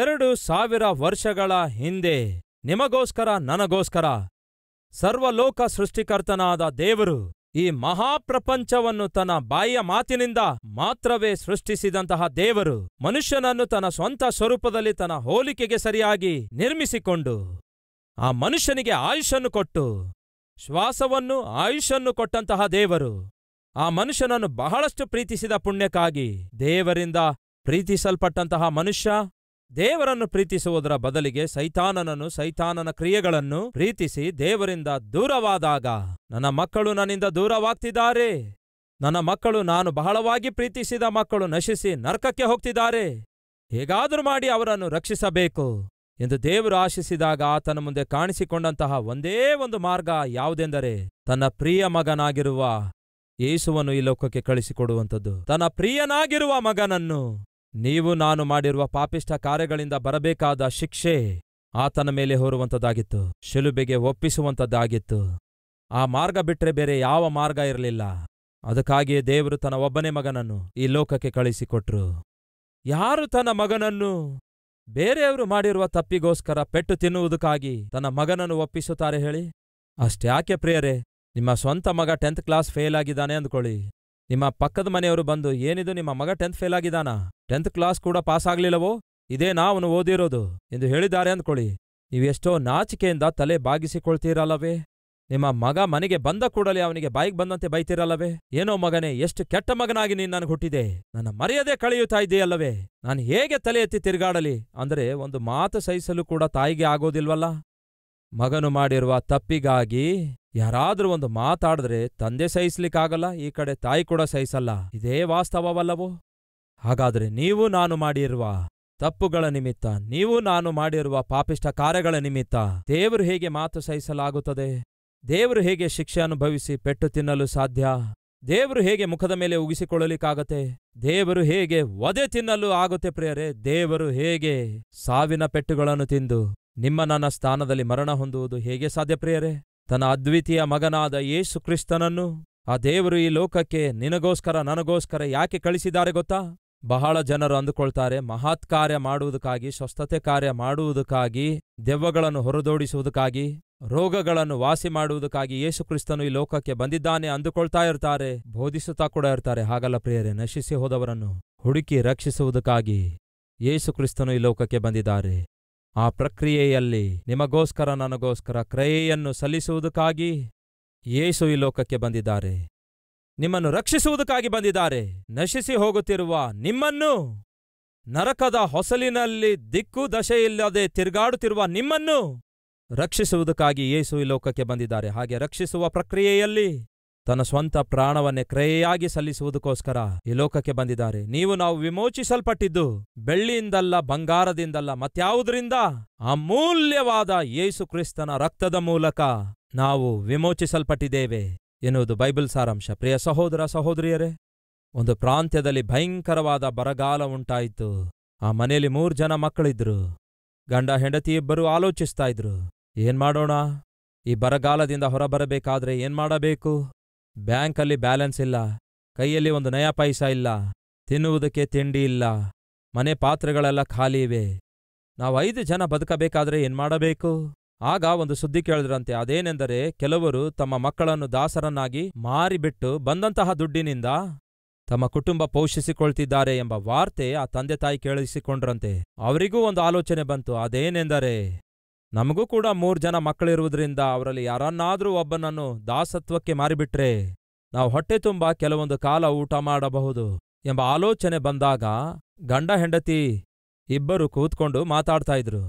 ಎರಡು ಸಾವಿರ ವರ್ಷಗಳ ಹಿಂದೆ ನಿಮಗೋಸ್ಕರ ನನಗೋಸ್ಕರ ಸರ್ವಲೋಕ ಸೃಷ್ಟಿಕರ್ತನಾದ ದೇವರು ಈ ಮಹಾಪ್ರಪಂಚವನ್ನು ತನ್ನ ಬಾಯಿಯ ಮಾತಿನಿಂದ ಮಾತ್ರವೇ ಸೃಷ್ಟಿಸಿದಂತಹ ದೇವರು ಮನುಷ್ಯನನ್ನು ತನ್ನ ಸ್ವಂತ ಸ್ವರೂಪದಲ್ಲಿ ತನ್ನ ಹೋಲಿಕೆಗೆ ಸರಿಯಾಗಿ ನಿರ್ಮಿಸಿಕೊಂಡು ಆ ಮನುಷ್ಯನಿಗೆ ಆಯುಷನ್ನು ಕೊಟ್ಟು ಶ್ವಾಸವನ್ನು ಆಯುಷನ್ನು ಕೊಟ್ಟಂತಹ ದೇವರು ಆ ಮನುಷ್ಯನನ್ನು ಬಹಳಷ್ಟು ಪ್ರೀತಿಸಿದ ಪುಣ್ಯಕ್ಕಾಗಿ ದೇವರಿಂದ ಪ್ರೀತಿಸಲ್ಪಟ್ಟಂತಹ ಮನುಷ್ಯ ದೇವರನ್ನು ಪ್ರೀತಿಸುವುದರ ಬದಲಿಗೆ ಸೈತಾನನನ್ನು ಸೈತಾನನ ಕ್ರಿಯೆಗಳನ್ನು ಪ್ರೀತಿಸಿ ದೇವರಿಂದ ದೂರವಾದಾಗ ನನ್ನ ಮಕ್ಕಳು ನನ್ನಿಂದ ದೂರವಾಗ್ತಿದ್ದಾರೆ ನನ್ನ ಮಕ್ಕಳು ನಾನು ಬಹಳವಾಗಿ ಪ್ರೀತಿಸಿದ ಮಕ್ಕಳು ನಶಿಸಿ ನರ್ಕಕ್ಕೆ ಹೋಗ್ತಿದ್ದಾರೆ ಹೇಗಾದರೂ ಮಾಡಿ ಅವರನ್ನು ರಕ್ಷಿಸಬೇಕು ಎಂದು ದೇವರು ಆಶಿಸಿದಾಗ ಆತನ ಮುಂದೆ ಕಾಣಿಸಿಕೊಂಡಂತಹ ಒಂದೇ ಒಂದು ಮಾರ್ಗ ಯಾವುದೆಂದರೆ ತನ್ನ ಪ್ರಿಯ ಮಗನಾಗಿರುವ ಯೇಸುವನ್ನು ಈ ಲೋಕಕ್ಕೆ ಕಳಿಸಿಕೊಡುವಂಥದ್ದು ತನ್ನ ಪ್ರಿಯನಾಗಿರುವ ಮಗನನ್ನು ನೀವು ನಾನು ಮಾಡಿರುವ ಪಾಪಿಷ್ಟ ಕಾರ್ಯಗಳಿಂದ ಬರಬೇಕಾದ ಶಿಕ್ಷೆ ಆತನ ಮೇಲೆ ಹೊರುವಂಥದ್ದಾಗಿತ್ತು ಶಿಲುಬೆಗೆ ಒಪ್ಪಿಸುವಂಥದ್ದಾಗಿತ್ತು ಆ ಮಾರ್ಗ ಬಿಟ್ಟರೆ ಬೇರೆ ಯಾವ ಮಾರ್ಗ ಇರಲಿಲ್ಲ ಅದಕ್ಕಾಗಿಯೇ ದೇವರು ತನ್ನ ಒಬ್ಬನೇ ಮಗನನ್ನು ಈ ಲೋಕಕ್ಕೆ ಕಳಿಸಿಕೊಟ್ರು ಯಾರು ತನ್ನ ಮಗನನ್ನು ಬೇರೆಯವರು ಮಾಡಿರುವ ತಪ್ಪಿಗೋಸ್ಕರ ಪೆಟ್ಟು ತಿನ್ನುವುದಕ್ಕಾಗಿ ತನ್ನ ಮಗನನ್ನು ಒಪ್ಪಿಸುತ್ತಾರೆ ಹೇಳಿ ಅಷ್ಟ್ಯಾಕೆ ಪ್ರಿಯರೇ ನಿಮ್ಮ ಸ್ವಂತ ಮಗ ಟೆಂತ್ ಕ್ಲಾಸ್ ಫೇಲ್ ಆಗಿದ್ದಾನೆ ಅಂದ್ಕೊಳ್ಳಿ ನಿಮ್ಮ ಪಕ್ಕದ ಮನೆಯವರು ಬಂದು ಏನಿದು ನಿಮ್ಮ ಮಗ ಟೆಂತ್ ಫೇಲ್ ಆಗಿದ್ದಾನಾ ಟೆಂತ್ ಕ್ಲಾಸ್ ಕೂಡ ಪಾಸ್ ಆಗಲಿಲ್ಲವೋ ಇದೇ ಅವನು ಓದಿರೋದು ಎಂದು ಹೇಳಿದ್ದಾರೆ ಅಂದ್ಕೊಳ್ಳಿ ನೀವೆಷ್ಟೋ ನಾಚಿಕೆಯಿಂದ ತಲೆ ಬಾಗಿಸಿಕೊಳ್ತೀರಲ್ಲವೇ ನಿಮ್ಮ ಮಗ ಮನೆಗೆ ಬಂದ ಕೂಡಲೇ ಅವನಿಗೆ ಬಾಯಿಗೆ ಬಂದಂತೆ ಬೈತಿರಲ್ಲವೇ ಏನೋ ಮಗನೇ ಎಷ್ಟು ಕೆಟ್ಟ ಮಗನಾಗಿ ನೀನು ನನಗೆ ಹುಟ್ಟಿದೆ ನನ್ನ ಮರೆಯದೆ ಕಳೆಯುತ್ತಾ ಇದೆಯಲ್ಲವೇ ನಾನು ಹೇಗೆ ತಲೆ ಎತ್ತಿ ತಿರುಗಾಡಲಿ ಅಂದರೆ ಒಂದು ಮಾತು ಸಹಿಸಲು ಕೂಡ ತಾಯಿಗೆ ಆಗೋದಿಲ್ವಲ್ಲ ಮಗನು ಮಾಡಿರುವ ತಪ್ಪಿಗಾಗಿ ಯಾರಾದ್ರೂ ಒಂದು ಮಾತಾಡಿದ್ರೆ ತಂದೆ ಸಹಿಸ್ಲಿಕ್ಕಾಗಲ್ಲ ಈ ಕಡೆ ತಾಯಿ ಕೂಡ ಸಹಿಸಲ್ಲ ಇದೇ ವಾಸ್ತವವಲ್ಲವೋ ಹಾಗಾದ್ರೆ ನೀವು ನಾನು ಮಾಡಿರುವ ತಪ್ಪುಗಳ ನಿಮಿತ್ತ ನೀವು ನಾನು ಮಾಡಿರುವ ಪಾಪಿಷ್ಟ ಕಾರ್ಯಗಳ ನಿಮಿತ್ತ ದೇವರು ಹೇಗೆ ಮಾತು ಸಹಿಸಲಾಗುತ್ತದೆ ದೇವರು ಹೇಗೆ ಶಿಕ್ಷೆ ಅನುಭವಿಸಿ ಪೆಟ್ಟು ತಿನ್ನಲು ಸಾಧ್ಯ ದೇವರು ಹೇಗೆ ಮುಖದ ಮೇಲೆ ಉಗಿಸಿಕೊಳ್ಳಲಿಕ್ಕಾಗತ್ತೆ ದೇವರು ಹೇಗೆ ವಧೆ ತಿನ್ನಲು ಆಗುತ್ತೆ ಪ್ರಿಯರೇ ದೇವರು ಹೇಗೆ ಸಾವಿನ ಪೆಟ್ಟುಗಳನ್ನು ತಿಂದು ನಿಮ್ಮ ನನ್ನ ಸ್ಥಾನದಲ್ಲಿ ಮರಣ ಹೊಂದುವುದು ಹೇಗೆ ಸಾಧ್ಯ ಪ್ರಿಯರೇ ತನ್ನ ಅದ್ವಿತೀಯ ಮಗನಾದ ಯೇಸು ಕ್ರಿಸ್ತನನ್ನು ಆ ದೇವರು ಈ ಲೋಕಕ್ಕೆ ನಿನಗೋಸ್ಕರ ನನಗೋಸ್ಕರ ಯಾಕೆ ಕಳಿಸಿದ್ದಾರೆ ಗೊತ್ತಾ ಬಹಳ ಜನರು ಅಂದುಕೊಳ್ತಾರೆ ಮಹಾತ್ಕಾರ್ಯ ಮಾಡುವುದಕ್ಕಾಗಿ ಸ್ವಸ್ಥತೆ ಕಾರ್ಯ ಮಾಡುವುದಕ್ಕಾಗಿ ದೆವ್ವಗಳನ್ನು ಹೊರದೋಡಿಸುವುದಕ್ಕಾಗಿ ರೋಗಗಳನ್ನು ವಾಸಿ ಮಾಡುವುದಕ್ಕಾಗಿ ಯೇಸು ಈ ಲೋಕಕ್ಕೆ ಬಂದಿದ್ದಾನೆ ಅಂದುಕೊಳ್ತಾ ಇರ್ತಾರೆ ಬೋಧಿಸುತ್ತಾ ಕೂಡ ಇರ್ತಾರೆ ಹಾಗಲ್ಲ ಪ್ರಿಯರೇ ನಶಿಸಿ ಹೋದವರನ್ನು ಹುಡುಕಿ ರಕ್ಷಿಸುವುದಕ್ಕಾಗಿ ಯೇಸು ಕ್ರಿಸ್ತನು ಈ ಲೋಕಕ್ಕೆ ಬಂದಿದ್ದಾರೆ ಆ ಪ್ರಕ್ರಿಯೆಯಲ್ಲಿ ನಿಮಗೋಸ್ಕರ ನನಗೋಸ್ಕರ ಕ್ರಯೆಯನ್ನು ಸಲ್ಲಿಸುವುದಕ್ಕಾಗಿ ಯೇಸು ಈ ಲೋಕಕ್ಕೆ ಬಂದಿದ್ದಾರೆ ನಿಮ್ಮನ್ನು ರಕ್ಷಿಸುವುದಕ್ಕಾಗಿ ಬಂದಿದ್ದಾರೆ ನಶಿಸಿ ಹೋಗುತ್ತಿರುವ ನಿಮ್ಮನ್ನು ನರಕದ ಹೊಸಲಿನಲ್ಲಿ ದಿಕ್ಕು ದಶೆಯಿಲ್ಲದೆ ತಿರುಗಾಡುತ್ತಿರುವ ನಿಮ್ಮನ್ನು ರಕ್ಷಿಸುವುದಕ್ಕಾಗಿ ಯೇಸು ಈ ಲೋಕಕ್ಕೆ ಬಂದಿದ್ದಾರೆ ಹಾಗೆ ರಕ್ಷಿಸುವ ಪ್ರಕ್ರಿಯೆಯಲ್ಲಿ ತನ್ನ ಸ್ವಂತ ಪ್ರಾಣವನ್ನೇ ಕ್ರಯೆಯಾಗಿ ಸಲ್ಲಿಸುವುದಕ್ಕೋಸ್ಕರ ಈ ಲೋಕಕ್ಕೆ ಬಂದಿದ್ದಾರೆ ನೀವು ನಾವು ವಿಮೋಚಿಸಲ್ಪಟ್ಟಿದ್ದು ಬೆಳ್ಳಿಯಿಂದಲ್ಲ ಬಂಗಾರದಿಂದಲ್ಲ ಮತ್ಯಾವುದರಿಂದ ಅಮೂಲ್ಯವಾದ ಏಸು ಕ್ರಿಸ್ತನ ರಕ್ತದ ಮೂಲಕ ನಾವು ವಿಮೋಚಿಸಲ್ಪಟ್ಟಿದ್ದೇವೆ ಎನ್ನುವುದು ಬೈಬಲ್ ಸಾರಾಂಶ ಪ್ರಿಯ ಸಹೋದರ ಸಹೋದರಿಯರೇ ಒಂದು ಪ್ರಾಂತ್ಯದಲ್ಲಿ ಭಯಂಕರವಾದ ಬರಗಾಲ ಉಂಟಾಯಿತು ಆ ಮನೆಯಲ್ಲಿ ಮೂರು ಜನ ಮಕ್ಕಳಿದ್ರು ಗಂಡ ಹೆಂಡತಿ ಇಬ್ಬರು ಆಲೋಚಿಸ್ತಾ ಇದ್ರು ಏನ್ ಮಾಡೋಣ ಈ ಬರಗಾಲದಿಂದ ಹೊರಬರಬೇಕಾದ್ರೆ ಏನ್ ಮಾಡಬೇಕು ಬ್ಯಾಂಕಲ್ಲಿ ಬ್ಯಾಲೆನ್ಸ್ ಇಲ್ಲ ಕೈಯಲ್ಲಿ ಒಂದು ನಯ ಪೈಸ ಇಲ್ಲ ತಿನ್ನುವುದಕ್ಕೆ ತಿಂಡಿ ಇಲ್ಲ ಮನೆ ಪಾತ್ರೆಗಳೆಲ್ಲ ಖಾಲಿ ಇವೆ ನಾವು ಐದು ಜನ ಬದುಕಬೇಕಾದ್ರೆ ಏನ್ ಮಾಡಬೇಕು ಆಗ ಒಂದು ಸುದ್ದಿ ಕೇಳಿದ್ರಂತೆ ಅದೇನೆಂದರೆ ಕೆಲವರು ತಮ್ಮ ಮಕ್ಕಳನ್ನು ದಾಸರನ್ನಾಗಿ ಮಾರಿಬಿಟ್ಟು ಬಂದಂತಹ ದುಡ್ಡಿನಿಂದ ತಮ್ಮ ಕುಟುಂಬ ಪೋಷಿಸಿಕೊಳ್ತಿದ್ದಾರೆ ಎಂಬ ವಾರ್ತೆ ಆ ತಂದೆ ತಾಯಿ ಕೇಳಿಸಿಕೊಂಡ್ರಂತೆ ಅವರಿಗೂ ಒಂದು ಆಲೋಚನೆ ಬಂತು ಅದೇನೆಂದರೆ ನಮಗೂ ಕೂಡ ಮೂರು ಜನ ಮಕ್ಕಳಿರುವುದರಿಂದ ಅವರಲ್ಲಿ ಯಾರನ್ನಾದರೂ ಒಬ್ಬನನ್ನು ದಾಸತ್ವಕ್ಕೆ ಮಾರಿಬಿಟ್ರೆ ನಾವು ಹೊಟ್ಟೆ ತುಂಬ ಕೆಲವೊಂದು ಕಾಲ ಊಟ ಮಾಡಬಹುದು ಎಂಬ ಆಲೋಚನೆ ಬಂದಾಗ ಗಂಡ ಹೆಂಡತಿ ಇಬ್ಬರು ಕೂತ್ಕೊಂಡು ಮಾತಾಡ್ತಾ ಇದ್ರು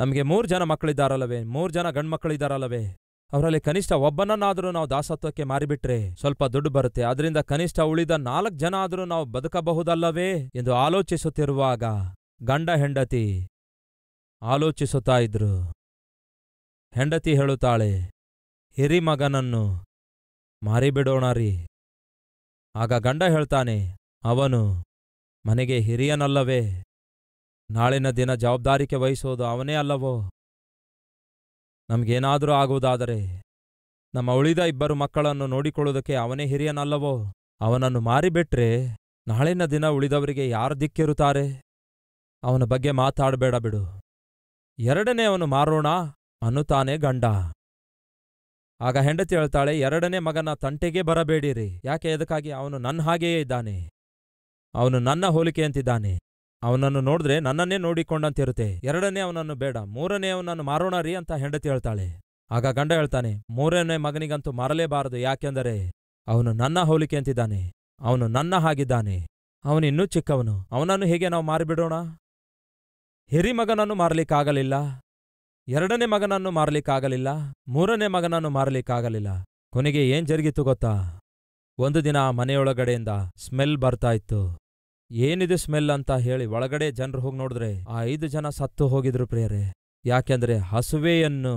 ನಮಗೆ ಮೂರು ಜನ ಮಕ್ಕಳಿದ್ದಾರಲ್ಲವೇ ಮೂರು ಜನ ಗಂಡ್ಮಕ್ಕಳಿದ್ದಾರಲ್ಲವೇ ಅವರಲ್ಲಿ ಕನಿಷ್ಠ ಒಬ್ಬನನ್ನಾದರೂ ನಾವು ದಾಸತ್ವಕ್ಕೆ ಮಾರಿಬಿಟ್ರೆ ಸ್ವಲ್ಪ ದುಡ್ಡು ಬರುತ್ತೆ ಅದರಿಂದ ಕನಿಷ್ಠ ಉಳಿದ ನಾಲ್ಕು ಜನ ಆದರೂ ನಾವು ಬದುಕಬಹುದಲ್ಲವೇ ಎಂದು ಆಲೋಚಿಸುತ್ತಿರುವಾಗ ಗಂಡ ಹೆಂಡತಿ ಆಲೋಚಿಸುತ್ತಾ ಇದ್ರು ಹೆಂಡತಿ ಹೇಳುತ್ತಾಳೆ ಹಿರಿ ಮಗನನ್ನು ಮಾರಿಬಿಡೋಣ ರೀ ಆಗ ಗಂಡ ಹೇಳ್ತಾನೆ ಅವನು ಮನೆಗೆ ಹಿರಿಯನಲ್ಲವೇ ನಾಳಿನ ದಿನ ಜವಾಬ್ದಾರಿಕೆ ವಹಿಸೋದು ಅವನೇ ಅಲ್ಲವೋ ನಮಗೇನಾದರೂ ಆಗುವುದಾದರೆ ನಮ್ಮ ಉಳಿದ ಇಬ್ಬರು ಮಕ್ಕಳನ್ನು ನೋಡಿಕೊಳ್ಳುವುದಕ್ಕೆ ಅವನೇ ಹಿರಿಯನಲ್ಲವೋ ಅವನನ್ನು ಮಾರಿಬಿಟ್ರೆ ನಾಳಿನ ದಿನ ಉಳಿದವರಿಗೆ ಯಾರು ದಿಕ್ಕಿರುತ್ತಾರೆ ಅವನ ಬಗ್ಗೆ ಮಾತಾಡಬೇಡ ಬಿಡು ಎರಡನೇ ಅವನು ಮಾರೋಣ ಅನುತಾನೆ ಗಂಡ ಆಗ ಹೆಂಡತಿ ಹೇಳ್ತಾಳೆ ಎರಡನೇ ಮಗನ ತಂಟೆಗೆ ಬರಬೇಡಿರಿ ಯಾಕೆ ಅದಕ್ಕಾಗಿ ಅವನು ನನ್ನ ಹಾಗೆಯೇ ಇದ್ದಾನೆ ಅವನು ನನ್ನ ಹೋಲಿಕೆಯಂತಿದ್ದಾನೆ ಅವನನ್ನು ನೋಡಿದ್ರೆ ನನ್ನನ್ನೇ ನೋಡಿಕೊಂಡಂತಿರುತ್ತೆ ಎರಡನೇ ಅವನನ್ನು ಬೇಡ ಮೂರನೇ ಅವನನ್ನು ಮಾರೋಣ ರೀ ಅಂತ ಹೆಂಡತಿ ಹೇಳ್ತಾಳೆ ಆಗ ಗಂಡ ಹೇಳ್ತಾನೆ ಮೂರನೇ ಮಗನಿಗಂತೂ ಮಾರಲೇಬಾರದು ಯಾಕೆಂದರೆ ಅವನು ನನ್ನ ಹೋಲಿಕೆಯಂತಿದ್ದಾನೆ ಅವನು ನನ್ನ ಹಾಗಿದ್ದಾನೆ ಅವನಿನ್ನೂ ಚಿಕ್ಕವನು ಅವನನ್ನು ಹೇಗೆ ನಾವು ಮಾರಿಬಿಡೋಣ ಮಗನನ್ನು ಮಾರಲಿಕ್ಕಾಗಲಿಲ್ಲ ಎರಡನೇ ಮಗನನ್ನು ಮಾರಲಿಕ್ಕಾಗಲಿಲ್ಲ ಮೂರನೇ ಮಗನನ್ನು ಮಾರಲಿಕ್ಕಾಗಲಿಲ್ಲ ಕೊನೆಗೆ ಏನ್ ಜರುಗಿತು ಗೊತ್ತಾ ಒಂದು ದಿನ ಆ ಮನೆಯೊಳಗಡೆಯಿಂದ ಸ್ಮೆಲ್ ಬರ್ತಾ ಇತ್ತು ಏನಿದು ಸ್ಮೆಲ್ ಅಂತ ಹೇಳಿ ಒಳಗಡೆ ಜನರು ಹೋಗಿ ನೋಡಿದ್ರೆ ಆ ಐದು ಜನ ಸತ್ತು ಹೋಗಿದ್ರು ಪ್ರಿಯರೇ ಯಾಕೆಂದ್ರೆ ಹಸುವೆಯನ್ನು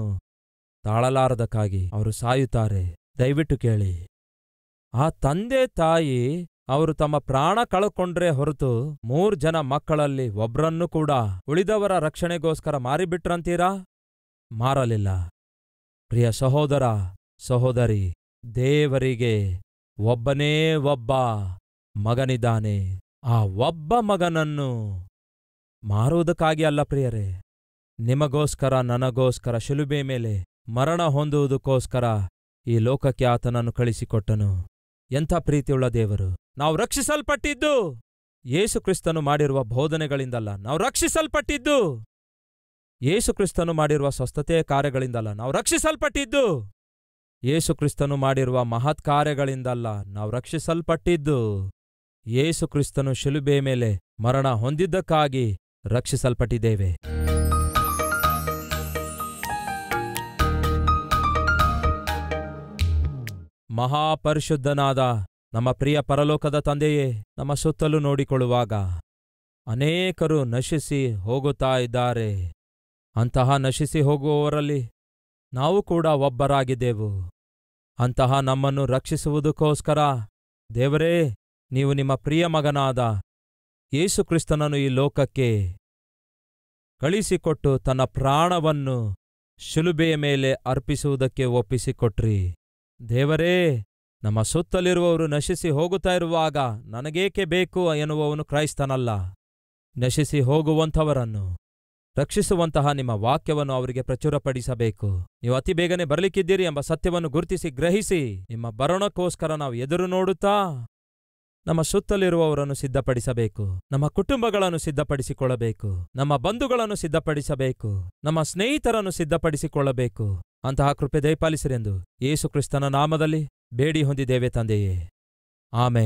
ತಾಳಲಾರದಕ್ಕಾಗಿ ಅವರು ಸಾಯುತ್ತಾರೆ ದಯವಿಟ್ಟು ಕೇಳಿ ಆ ತಂದೆ ತಾಯಿ ಅವರು ತಮ್ಮ ಪ್ರಾಣ ಕಳಕೊಂಡ್ರೆ ಹೊರತು ಮೂರ್ ಜನ ಮಕ್ಕಳಲ್ಲಿ ಒಬ್ರನ್ನು ಕೂಡ ಉಳಿದವರ ರಕ್ಷಣೆಗೋಸ್ಕರ ಮಾರಿಬಿಟ್ರಂತೀರಾ ಮಾರಲಿಲ್ಲ ಪ್ರಿಯ ಸಹೋದರ ಸಹೋದರಿ ದೇವರಿಗೆ ಒಬ್ಬನೇ ಒಬ್ಬ ಮಗನಿದ್ದಾನೆ ಆ ಒಬ್ಬ ಮಗನನ್ನು ಮಾರುವುದಕ್ಕಾಗಿ ಅಲ್ಲ ಪ್ರಿಯರೇ ನಿಮಗೋಸ್ಕರ ನನಗೋಸ್ಕರ ಶಿಲುಬೆ ಮೇಲೆ ಮರಣ ಹೊಂದುವುದಕ್ಕೋಸ್ಕರ ಈ ಲೋಕಕ್ಕೆ ಆತನನ್ನು ಕಳಿಸಿಕೊಟ್ಟನು ಎಂಥ ಪ್ರೀತಿಯುಳ್ಳ ದೇವರು ನಾವು ರಕ್ಷಿಸಲ್ಪಟ್ಟಿದ್ದು ಯೇಸುಕ್ರಿಸ್ತನು ಮಾಡಿರುವ ಬೋಧನೆಗಳಿಂದಲ್ಲ ನಾವು ರಕ್ಷಿಸಲ್ಪಟ್ಟಿದ್ದು ಯೇಸುಕ್ರಿಸ್ತನು ಮಾಡಿರುವ ಸ್ವಸ್ಥತೆಯ ಕಾರ್ಯಗಳಿಂದಲ್ಲ ನಾವು ರಕ್ಷಿಸಲ್ಪಟ್ಟಿದ್ದು ಯೇಸುಕ್ರಿಸ್ತನು ಮಾಡಿರುವ ಮಹತ್ ಕಾರ್ಯಗಳಿಂದಲ್ಲ ನಾವು ರಕ್ಷಿಸಲ್ಪಟ್ಟಿದ್ದು ಯೇಸುಕ್ರಿಸ್ತನು ಶಿಲುಬೆ ಮೇಲೆ ಮರಣ ಹೊಂದಿದ್ದಕ್ಕಾಗಿ ರಕ್ಷಿಸಲ್ಪಟ್ಟಿದ್ದೇವೆ ಮಹಾಪರಿಶುದ್ಧನಾದ ನಮ್ಮ ಪ್ರಿಯ ಪರಲೋಕದ ತಂದೆಯೇ ನಮ್ಮ ಸುತ್ತಲೂ ನೋಡಿಕೊಳ್ಳುವಾಗ ಅನೇಕರು ನಶಿಸಿ ಹೋಗುತ್ತಾ ಇದ್ದಾರೆ ಅಂತಹ ನಶಿಸಿ ಹೋಗುವವರಲ್ಲಿ ನಾವು ಕೂಡ ಒಬ್ಬರಾಗಿದ್ದೆವು ಅಂತಹ ನಮ್ಮನ್ನು ರಕ್ಷಿಸುವುದಕ್ಕೋಸ್ಕರ ದೇವರೇ ನೀವು ನಿಮ್ಮ ಪ್ರಿಯ ಮಗನಾದ ಯೇಸುಕ್ರಿಸ್ತನನ್ನು ಈ ಲೋಕಕ್ಕೆ ಕಳಿಸಿಕೊಟ್ಟು ತನ್ನ ಪ್ರಾಣವನ್ನು ಶಿಲುಬೆಯ ಮೇಲೆ ಅರ್ಪಿಸುವುದಕ್ಕೆ ಒಪ್ಪಿಸಿಕೊಟ್ರಿ ದೇವರೇ ನಮ್ಮ ಸುತ್ತಲಿರುವವರು ನಶಿಸಿ ಹೋಗುತ್ತಾ ಇರುವಾಗ ನನಗೇಕೆ ಬೇಕು ಎನ್ನುವವನು ಕ್ರೈಸ್ತನಲ್ಲ ನಶಿಸಿ ಹೋಗುವಂಥವರನ್ನು ರಕ್ಷಿಸುವಂತಹ ನಿಮ್ಮ ವಾಕ್ಯವನ್ನು ಅವರಿಗೆ ಪ್ರಚುರಪಡಿಸಬೇಕು ನೀವು ಅತಿ ಬೇಗನೆ ಬರಲಿಕ್ಕಿದ್ದೀರಿ ಎಂಬ ಸತ್ಯವನ್ನು ಗುರುತಿಸಿ ಗ್ರಹಿಸಿ ನಿಮ್ಮ ಬರೋಣಕ್ಕೋಸ್ಕರ ನಾವು ಎದುರು ನೋಡುತ್ತಾ ನಮ್ಮ ಸುತ್ತಲಿರುವವರನ್ನು ಸಿದ್ಧಪಡಿಸಬೇಕು ನಮ್ಮ ಕುಟುಂಬಗಳನ್ನು ಸಿದ್ಧಪಡಿಸಿಕೊಳ್ಳಬೇಕು ನಮ್ಮ ಬಂಧುಗಳನ್ನು ಸಿದ್ಧಪಡಿಸಬೇಕು ನಮ್ಮ ಸ್ನೇಹಿತರನ್ನು ಸಿದ್ಧಪಡಿಸಿಕೊಳ್ಳಬೇಕು ಅಂತಹ ಕೃಪೆ ದಯಪಾಲಿಸಿರೆಂದು ಯೇಸು ಕ್ರಿಸ್ತನ ನಾಮದಲ್ಲಿ ಬೇಡಿ ಹೊಂದಿದ್ದೇವೆ ತಂದೆಯೇ ಆಮೆ